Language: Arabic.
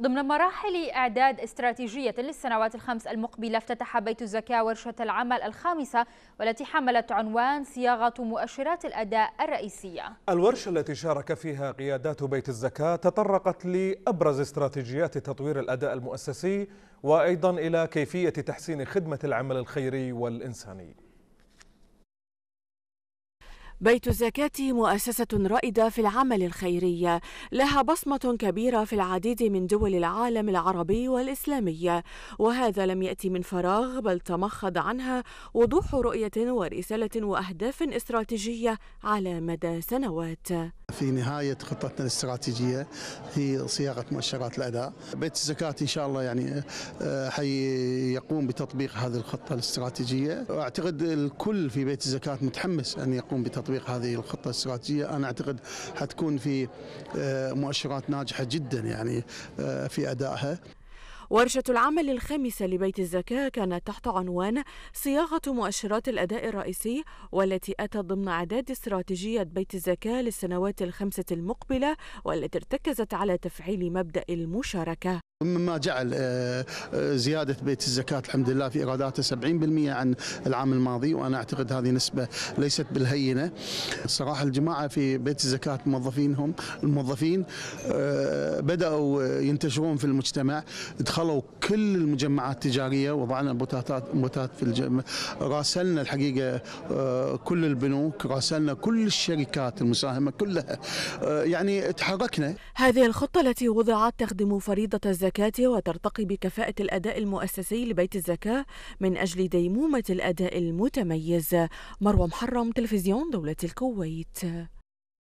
ضمن مراحل إعداد استراتيجية للسنوات الخمس المقبلة افتتح بيت الزكاة ورشة العمل الخامسة والتي حملت عنوان صياغة مؤشرات الأداء الرئيسية الورشة التي شارك فيها قيادات بيت الزكاة تطرقت لأبرز استراتيجيات تطوير الأداء المؤسسي وأيضا إلى كيفية تحسين خدمة العمل الخيري والإنساني بيت الزكاة مؤسسة رائدة في العمل الخيري، لها بصمة كبيرة في العديد من دول العالم العربي والإسلامي، وهذا لم يأتي من فراغ بل تمخض عنها وضوح رؤية ورسالة وأهداف استراتيجية على مدى سنوات. في نهاية خطتنا الاستراتيجية في صياغة مؤشرات الأداء بيت الزكاة إن شاء الله يعني آه، حيقوم بتطبيق هذه الخطة الاستراتيجية أعتقد الكل في بيت الزكاة متحمس أن يقوم بتطبيق هذه الخطة الاستراتيجية أنا أعتقد حتكون في آه، مؤشرات ناجحة جدا يعني آه، في أدائها ورشة العمل الخامسة لبيت الزكاة كانت تحت عنوان صياغة مؤشرات الأداء الرئيسي والتي أتت ضمن إعداد استراتيجية بيت الزكاة للسنوات الخمسة المقبلة والتي ارتكزت على تفعيل مبدأ المشاركة مما جعل آه، آه، زيادة بيت الزكاة الحمد لله في إيراداته 70% عن العام الماضي وأنا أعتقد هذه نسبة ليست بالهينة صراحة الجماعة في بيت الزكاة موظفينهم الموظفين آه، بدأوا ينتشرون في المجتمع دخلوا كل المجمعات التجارية وضعنا بوتاتات بوتات في الجمع راسلنا الحقيقة كل البنوك راسلنا كل الشركات المساهمة كلها يعني تحركنا هذه الخطة التي وضعت تخدم فريضة الزكاة الزكاة وترتقي بكفاءة الأداء المؤسسي لبيت الزكاة من أجل ديمومة الأداء المتميز مروى محرم تلفزيون دولة الكويت